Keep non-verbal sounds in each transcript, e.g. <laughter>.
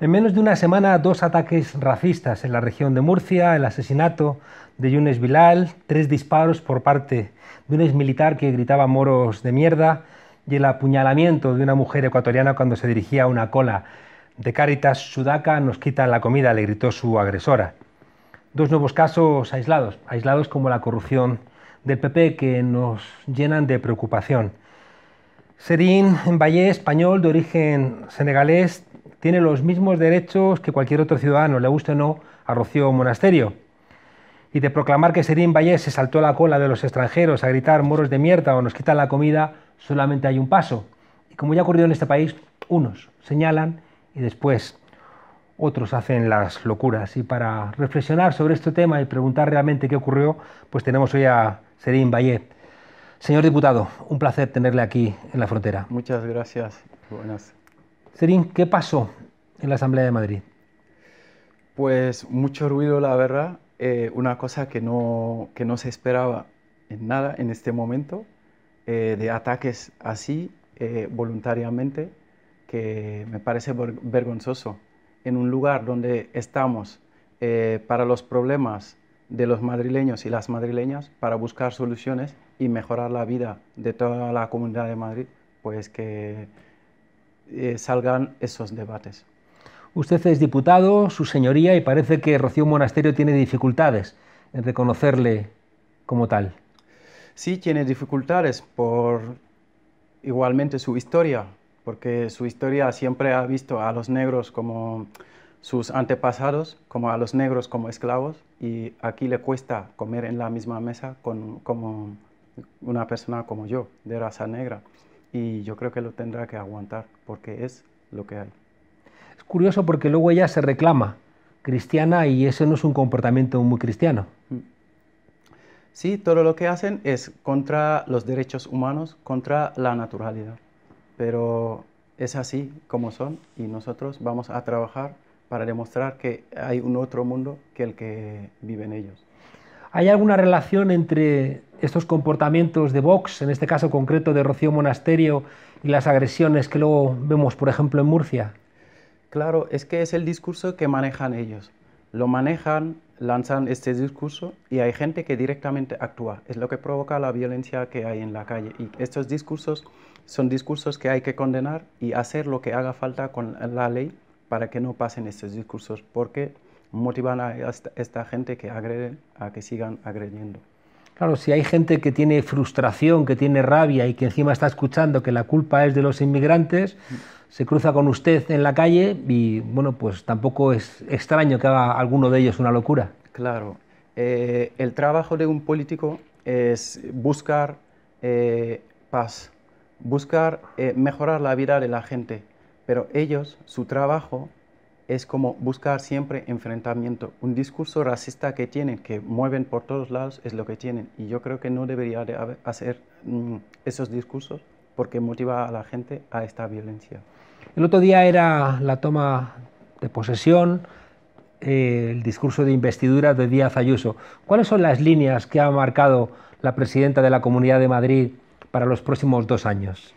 En menos de una semana, dos ataques racistas en la región de Murcia, el asesinato de Yunes Bilal, tres disparos por parte de un exmilitar que gritaba moros de mierda y el apuñalamiento de una mujer ecuatoriana cuando se dirigía a una cola de Cáritas Sudaca nos quitan la comida, le gritó su agresora. Dos nuevos casos aislados, aislados como la corrupción del PP que nos llenan de preocupación. Serín en Valle, español de origen senegalés, tiene los mismos derechos que cualquier otro ciudadano, le guste o no, a Rocío Monasterio. Y de proclamar que Serín Valle se saltó a la cola de los extranjeros a gritar moros de mierda o nos quitan la comida, solamente hay un paso. Y como ya ha ocurrido en este país, unos señalan y después otros hacen las locuras. Y para reflexionar sobre este tema y preguntar realmente qué ocurrió, pues tenemos hoy a Serín Valle. Señor diputado, un placer tenerle aquí en la frontera. Muchas gracias. Buenas. Serín, ¿qué pasó en la Asamblea de Madrid? Pues mucho ruido, la verdad. Eh, una cosa que no, que no se esperaba en nada en este momento, eh, de ataques así, eh, voluntariamente, que me parece vergonzoso. En un lugar donde estamos para los problemas de los madrileños y las madrileñas para buscar soluciones y mejorar la vida de toda la comunidad de Madrid, pues que eh, salgan esos debates. Usted es diputado, su señoría, y parece que Rocío Monasterio tiene dificultades en reconocerle como tal. Sí, tiene dificultades por igualmente su historia, porque su historia siempre ha visto a los negros como sus antepasados, como a los negros como esclavos, y aquí le cuesta comer en la misma mesa con como una persona como yo, de raza negra y yo creo que lo tendrá que aguantar porque es lo que hay. Es curioso porque luego ella se reclama cristiana y ese no es un comportamiento muy cristiano. Mm. Sí, todo lo que hacen es contra los derechos humanos, contra la naturalidad. Pero es así como son y nosotros vamos a trabajar para demostrar que hay un otro mundo que el que viven ellos. ¿Hay alguna relación entre estos comportamientos de Vox, en este caso concreto de Rocío Monasterio, y las agresiones que luego vemos, por ejemplo, en Murcia? Claro, es que es el discurso que manejan ellos. Lo manejan, lanzan este discurso y hay gente que directamente actúa. Es lo que provoca la violencia que hay en la calle. Y estos discursos son discursos que hay que condenar y hacer lo que haga falta con la ley para que no pasen estos discursos, porque motivan a esta, gente que agreden a que sigan agrediendo. Claro, si hay gente que tiene frustración, que tiene rabia y que encima está escuchando que la culpa es de los inmigrantes, se cruza con usted en la calle y bueno, pues tampoco es extraño que haga alguno de ellos una locura. Claro, eh, el trabajo de un político es buscar eh, paz, buscar eh, mejorar la vida de la gente, pero ellos, su trabajo es como buscar siempre enfrentamiento. Un discurso racista que tienen, que mueven por todos lados, es lo que tienen. Y yo creo que no debería hacer mm, esos discursos porque motiva a la gente a esta violencia. El otro día era la toma de posesión, eh, el discurso de investidura de Díaz Ayuso. ¿Cuáles son las líneas que ha marcado la presidenta de la Comunidad de Madrid para los próximos dos años?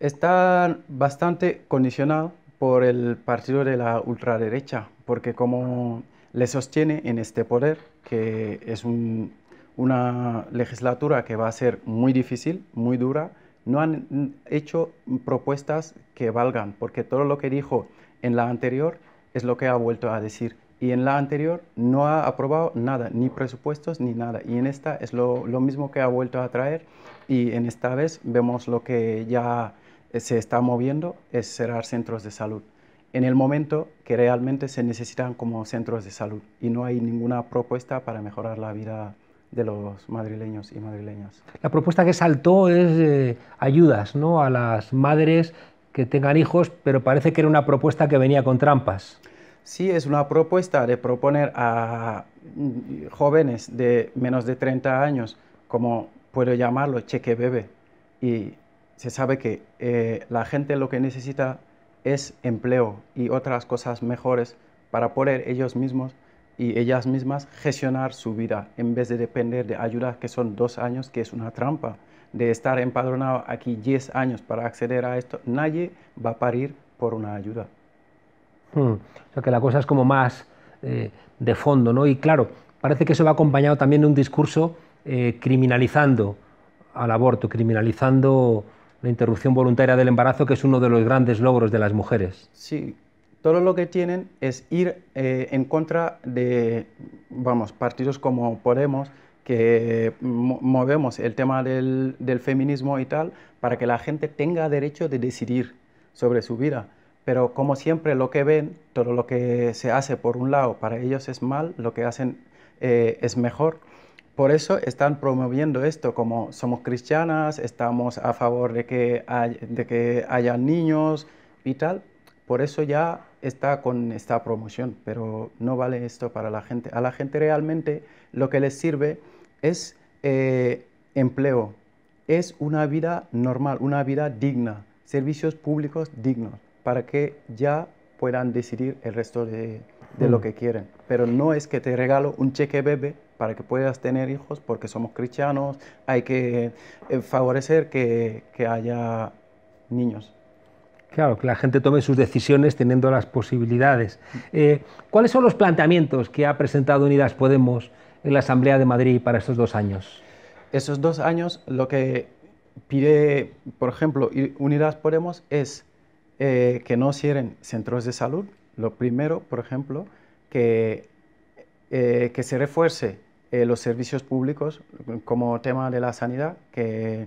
Está bastante condicionado por el partido de la ultraderecha, porque como le sostiene en este poder, que es una legislatura que va a ser muy difícil, muy dura, no han hecho propuestas que valgan, porque todo lo que dijo en la anterior es lo que ha vuelto a decir. Y en la anterior no ha aprobado nada, ni presupuestos ni nada. Y en esta es lo, lo mismo que ha vuelto a traer. Y en esta vez vemos lo que ya eh, se está moviendo es cerrar centros de salud en el momento que realmente se necesitan como centros de salud y no hay ninguna propuesta para mejorar la vida de los madrileños y madrileñas. La propuesta que saltó es ayudas ¿no? a las madres que tengan hijos, pero parece que era una propuesta que venía con trampas. Sí, es una propuesta de proponer a mm, jóvenes de menos de 30 años, como puedo llamarlo, cheque bebé, y se sabe que eh, la gente lo que necesita es empleo y otras cosas mejores para poder ellos mismos y ellas mismas gestionar su vida en vez de depender de ayudas que son dos años, que es una trampa. De estar empadronado aquí 10 años para acceder a esto, nadie va a parir por una ayuda. Hmm. O sea que la cosa es como más eh, de fondo, ¿no? Y claro, parece que eso va acompañado también de un discurso eh, criminalizando al aborto, criminalizando la interrupción voluntaria del embarazo, que es uno de los grandes logros de las mujeres. Sí, todo lo que tienen es ir eh, en contra de, vamos, partidos como Podemos, que mm, movemos el tema del, feminismo y tal, para que la gente tenga derecho de decidir sobre su vida. Pero como siempre lo que ven, todo lo que se hace por un lado para ellos es mal, lo que hacen eh, es mejor. Por eso están promoviendo esto, como somos cristianas, estamos a favor de que, de que haya niños y tal. Por eso ya está con esta promoción, pero no vale esto para la gente. A la gente realmente lo que les sirve es eh, empleo, es una vida normal, una vida digna, servicios públicos dignos, para que ya puedan decidir el resto de, lo mm. que quieren. Pero no es que te regalo un cheque bebé para que puedas tener hijos, porque somos cristianos, hay que eh, favorecer que, haya niños. Claro, que la gente tome sus decisiones teniendo las posibilidades. Eh, ¿Cuáles son los planteamientos que ha presentado Unidas Podemos en la Asamblea de Madrid para estos dos años? Esos dos años lo que pide, por ejemplo, Unidas Podemos es eh, que no cierren centros de salud. Lo primero, por ejemplo, que, que se refuerce eh, los servicios públicos como tema de la sanidad, que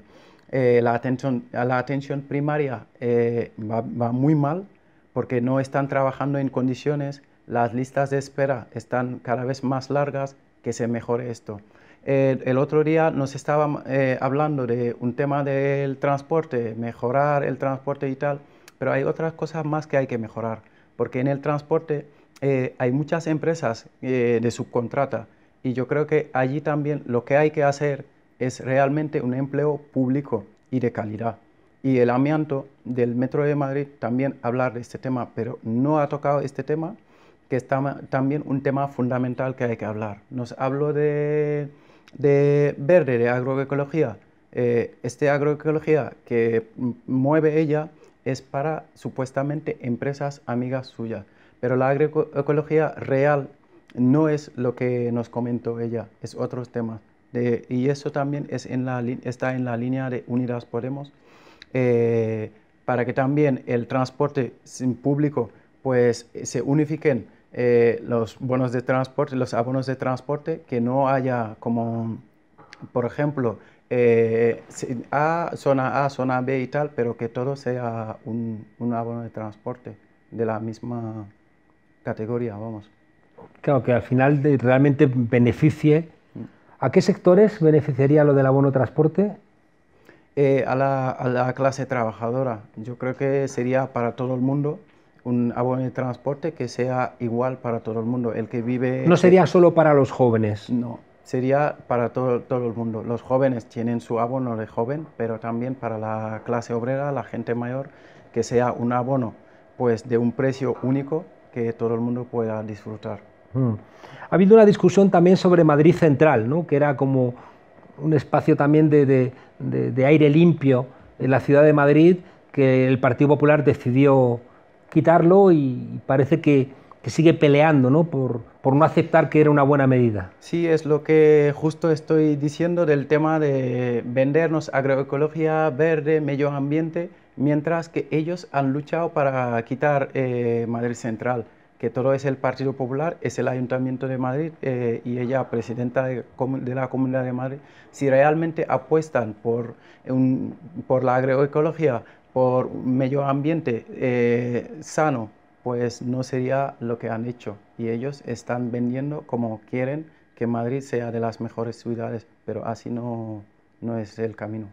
eh, la, atención, la atención primaria eh, va, va, muy mal porque no están trabajando en condiciones, las listas de espera están cada vez más largas, que se mejore esto. el otro día nos estaba hablando de un tema del transporte, mejorar el transporte y tal, pero hay otras cosas más que hay que mejorar, porque en el transporte hay muchas empresas de subcontrata y yo creo que allí también lo que hay que hacer es realmente un empleo público y de calidad. Y el amianto del Metro de Madrid también hablar de este tema, pero no ha tocado este tema, que es también un tema fundamental que hay que hablar. Nos habló de, verde, de agroecología. Eh, esta agroecología que mueve ella es para supuestamente empresas amigas suyas, pero la agroecología real no es lo que nos comentó ella, es otros temas. y eso también es está en la línea de Unidas Podemos, eh, para que también el transporte sin público pues se unifiquen eh, los bonos de transporte, los abonos de transporte, que no haya como, por ejemplo, eh, a, zona A, zona B y tal, pero que todo sea un, un abono de transporte de la misma categoría, vamos. Claro, que al final de, realmente beneficie. ¿A qué sectores beneficiaría lo del abono transporte? Eh, a, la, a, la, clase trabajadora. Yo creo que sería para todo el mundo un abono de transporte que sea igual para todo el mundo. El que vive... No sería solo para los jóvenes. No, sería para todo, todo el mundo. Los jóvenes tienen su abono de joven, pero también para la clase obrera, la gente mayor, que sea un abono pues de un precio único que todo el mundo pueda disfrutar. Ha habido una discusión también sobre Madrid Central, que era como un espacio también de, aire limpio en la ciudad de Madrid, que el Partido Popular decidió quitarlo y parece que, sigue peleando Por, no aceptar que era una buena medida. Sí, es lo que justo estoy diciendo del tema de vendernos agroecología verde, medio ambiente, mientras que ellos han luchado para quitar eh, Madrid Central que todo es el Partido Popular, es el Ayuntamiento de Madrid eh, y ella, presidenta de, la Comunidad de Madrid, si realmente apuestan por, por la agroecología, por un medio ambiente eh, sano, pues no sería lo que han hecho. Y ellos están vendiendo como quieren que Madrid sea de las mejores ciudades, pero así no, no es el camino.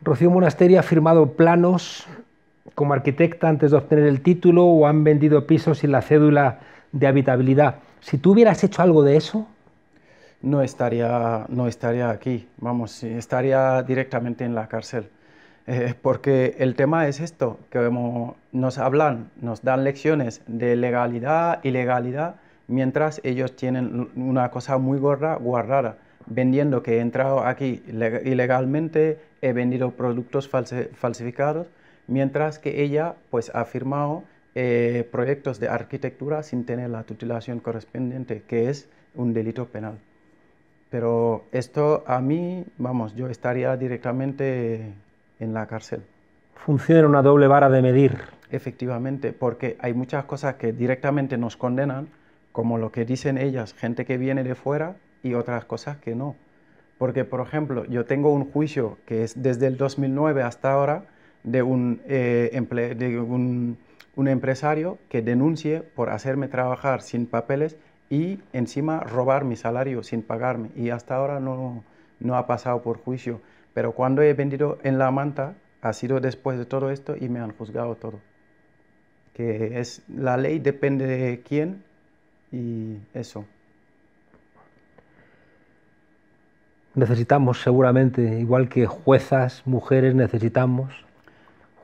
Rocío Monasterio ha firmado planos como arquitecta antes de obtener el título o han vendido pisos sin la cédula de habitabilidad. Si tú hubieras hecho algo de eso... No estaría, no estaría aquí, vamos, estaría directamente en la cárcel. Eh, porque el tema es esto, que nos hablan, nos dan lecciones de legalidad, ilegalidad, mientras ellos tienen una cosa muy gorda guardada, vendiendo que he entrado aquí ilegalmente, he vendido productos falsificados, mientras que ella pues ha firmado eh, proyectos de arquitectura sin tener la tutelación correspondiente, que es un delito penal. Pero esto a mí, vamos, yo estaría directamente en la cárcel. Funciona una doble vara de medir. Efectivamente, porque hay muchas cosas que directamente nos condenan, como lo que dicen ellas, gente que viene de fuera y otras cosas que no. Porque, por ejemplo, yo tengo un juicio que es desde el 2009 hasta ahora, eh, de un, un, empresario que denuncie por hacerme trabajar sin papeles y encima robar mi salario sin pagarme. Y hasta ahora no, ha pasado por juicio. Pero cuando he vendido en la manta, ha sido después de todo esto y me han juzgado todo. Que es la ley depende de quién y eso. Necesitamos seguramente, igual que juezas, mujeres, necesitamos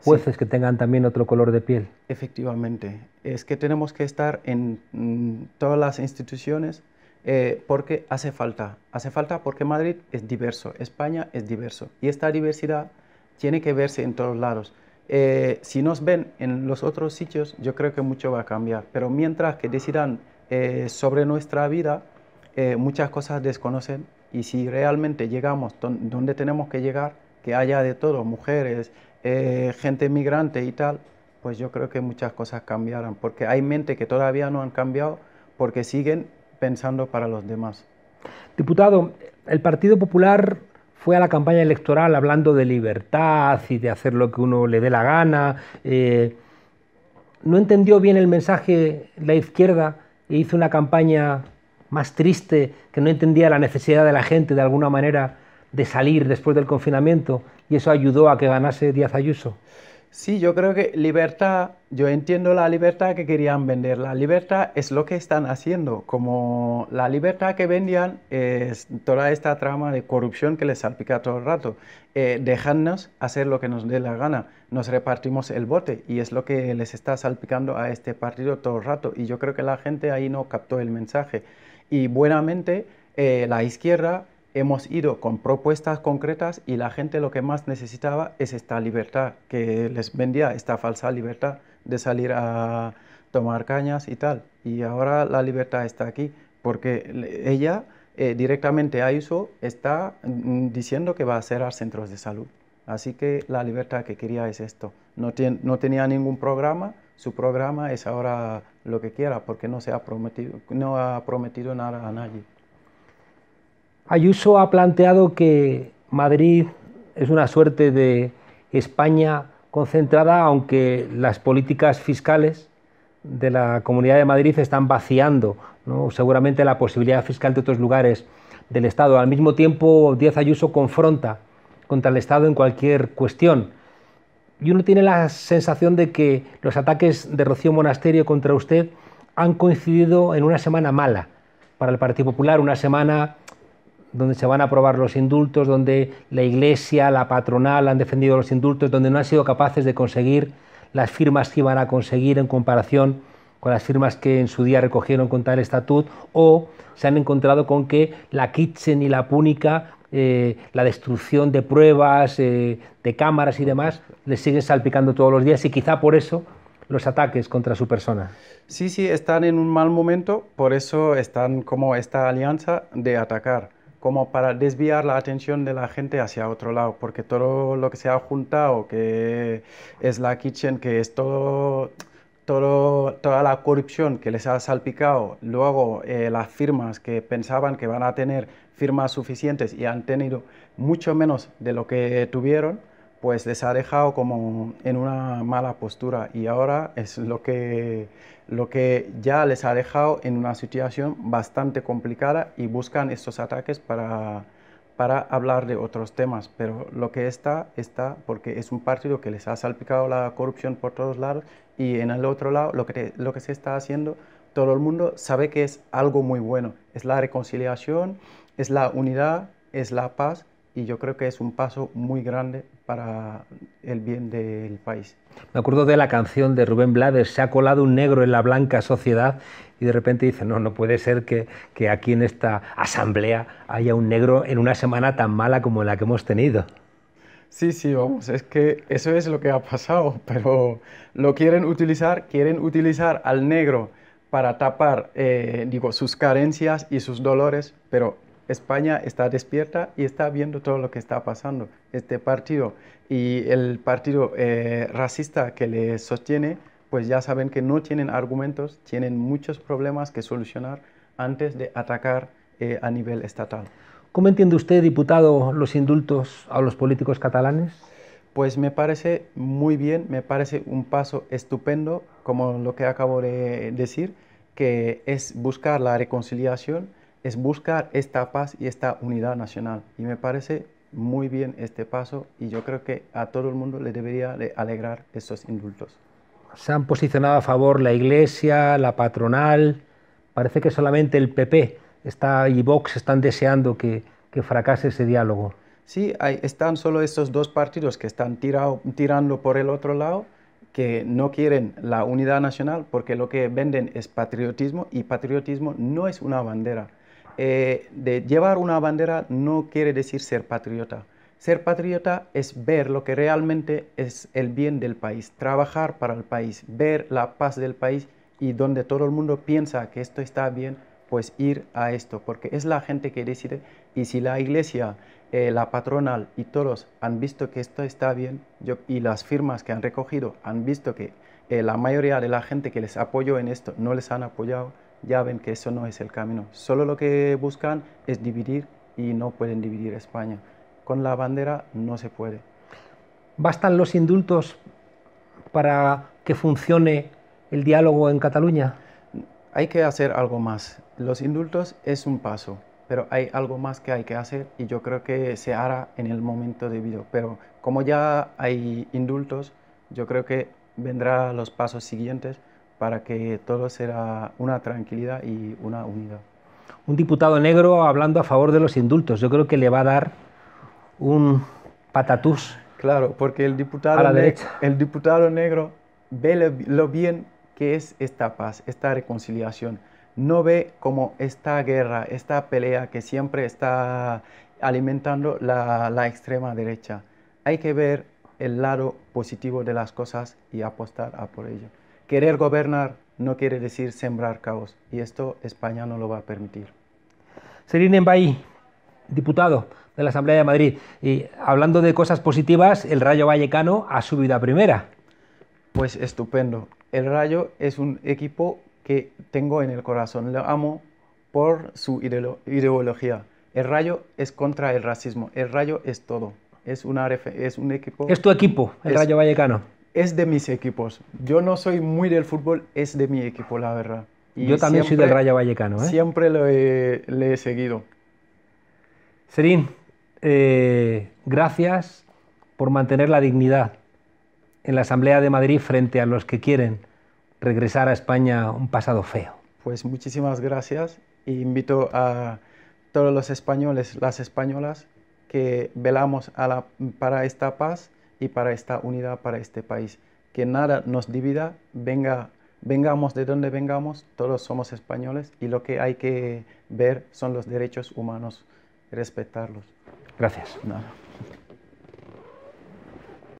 jueces que tengan también otro color de piel. Efectivamente, es que tenemos que estar en mm, todas las instituciones eh, porque hace falta, hace falta porque Madrid es diverso, España es diverso y esta diversidad tiene que verse en todos lados. Eh, si nos ven en los otros sitios, yo creo que mucho va a cambiar, pero mientras que decidan eh, sobre nuestra vida, muchas cosas desconocen y si realmente llegamos donde tenemos que llegar, que haya de todo, mujeres, eh, gente migrante y tal, pues yo creo que muchas cosas cambiarán, porque hay mente que todavía no han cambiado porque siguen pensando para los demás. Diputado, el Partido Popular fue a la campaña electoral hablando de libertad y de hacer lo que uno le dé la gana. Eh, no entendió bien el mensaje la izquierda e hizo una campaña más triste, que no entendía la necesidad de la gente de alguna manera de salir después del confinamiento y eso ayudó a que ganase Díaz Ayuso. Sí, yo creo que libertad, yo entiendo la libertad que querían vender. La libertad es lo que están haciendo. Como la libertad que vendían es toda esta trama de corrupción que les salpica todo el rato. Eh, hacer lo que nos dé la gana. Nos repartimos el bote y es lo que les está salpicando a este partido todo el rato. Y yo creo que la gente ahí no captó el mensaje. Y buenamente eh, la izquierda hemos ido con propuestas concretas y la gente lo que más necesitaba es esta libertad, que les vendía esta falsa libertad de salir a tomar cañas y tal. Y ahora la libertad está aquí, porque ella eh, directamente a ISO está mm, diciendo que va a cerrar centros de salud. Así que la libertad que quería es esto. No, no tenía ningún programa, su programa es ahora lo que quiera, porque no, se ha, prometido, no ha prometido nada a nadie. Ayuso ha planteado que Madrid es una suerte de España concentrada, aunque las políticas fiscales de la Comunidad de Madrid están vaciando ¿no? seguramente la posibilidad fiscal de otros lugares del Estado. Al mismo tiempo, Díaz Ayuso confronta contra el Estado en cualquier cuestión. Y uno tiene la sensación de que los ataques de Rocío Monasterio contra usted han coincidido en una semana mala para el Partido Popular, una semana donde se van a aprobar los indultos, donde la Iglesia, la patronal han defendido los indultos, donde no han sido capaces de conseguir las firmas que iban a conseguir en comparación con las firmas que en su día recogieron con tal estatut, o se han encontrado con que la Kitchen y la Púnica, eh, la destrucción de pruebas, eh, de cámaras y demás, les siguen salpicando todos los días y quizá por eso los ataques contra su persona. Sí, sí, están en un mal momento, por eso están como esta alianza de atacar como para desviar la atención de la gente hacia otro lado, porque todo lo que se ha juntado, que es la kitchen, que es todo, todo toda la corrupción que les ha salpicado, luego eh, las firmas que pensaban que van a tener firmas suficientes y han tenido mucho menos de lo que tuvieron, pues les ha dejado como en una mala postura y ahora es lo que, lo que ya les ha dejado en una situación bastante complicada y buscan estos ataques para, para hablar de otros temas, pero lo que está, está porque es un partido que les ha salpicado la corrupción por todos lados y en el otro lado lo que, lo que se está haciendo, todo el mundo sabe que es algo muy bueno, es la reconciliación, es la unidad, es la paz y yo creo que es un paso muy grande para el bien del país. Me acuerdo de la canción de Rubén Blades, se ha colado un negro en la blanca sociedad y de repente dice, no, no puede ser que, que aquí en esta asamblea haya un negro en una semana tan mala como la que hemos tenido. Sí, sí, vamos, es que eso es lo que ha pasado, <laughs> pero lo quieren utilizar, quieren utilizar al negro para tapar, eh, digo, sus carencias y sus dolores, pero España está despierta y está viendo todo lo que está pasando. Este partido y el partido eh, racista que le sostiene, pues ya saben que no tienen argumentos, tienen muchos problemas que solucionar antes de atacar eh, a nivel estatal. ¿Cómo entiende usted, diputado, los indultos a los políticos catalanes? Pues me parece muy bien, me parece un paso estupendo, como lo que acabo de decir, que es buscar la reconciliación es buscar esta paz y esta unidad nacional. Y me parece muy bien este paso y yo creo que a todo el mundo le debería alegrar estos indultos. Se han posicionado a favor la Iglesia, la patronal. Parece que solamente el PP está, y Vox están deseando que, que fracase ese diálogo. Sí, están solo estos dos partidos que están tirando por el otro lado, que no quieren la unidad nacional porque lo que venden es patriotismo y patriotismo no es una bandera. Eh, de llevar una bandera no quiere decir ser patriota. Ser patriota es ver lo que realmente es el bien del país, trabajar para el país, ver la paz del país y donde todo el mundo piensa que esto está bien, pues ir a esto, porque es la gente que decide y si la iglesia, eh, la patronal y todos han visto que esto está bien y las firmas que han recogido han visto que eh, la mayoría de la gente que les apoyó en esto no les han apoyado, ya ven que eso no es el camino. Solo lo que buscan es dividir y no pueden dividir España. Con la bandera no se puede. ¿Bastan los indultos para que funcione el diálogo en Cataluña? Hay que hacer algo más. Los indultos es un paso, pero hay algo más que hay que hacer y yo creo que se hará en el momento debido. Pero como ya hay indultos, yo creo que vendrán los pasos siguientes para que todo sea una tranquilidad y una unidad. Un diputado negro hablando a favor de los indultos, yo creo que le va a dar un patatús. Claro, porque el diputado, el diputado negro ve lo, bien que es esta paz, esta reconciliación. No ve como esta guerra, esta pelea que siempre está alimentando la, la, extrema derecha. Hay que ver el lado positivo de las cosas y apostar a por ello. Querer gobernar no quiere decir sembrar caos y esto España no lo va a permitir. Serín Envahí, diputado de la Asamblea de Madrid, y hablando de cosas positivas, el Rayo Vallecano ha subido a primera. Pues estupendo. El Rayo es un equipo que tengo en el corazón, lo amo por su ideología. El Rayo es contra el racismo, el Rayo es todo. Es, un equipo. Es tu equipo, el Rayo Vallecano es de mis equipos. Yo no soy muy del fútbol, es de mi equipo, la verdad. Yo también soy del Rayo Vallecano. ¿eh? Siempre lo he, le he seguido. Serín, eh, gracias por mantener la dignidad en la Asamblea de Madrid frente a los que quieren regresar a España un pasado feo. Pues muchísimas gracias e invito a todos los españoles, las españolas, que velamos a la, para esta paz y para esta unidad, para este país. Que nada nos divida, venga, vengamos de donde vengamos, todos somos españoles y lo que hay que ver son los derechos humanos, respetarlos. Gracias. Nada.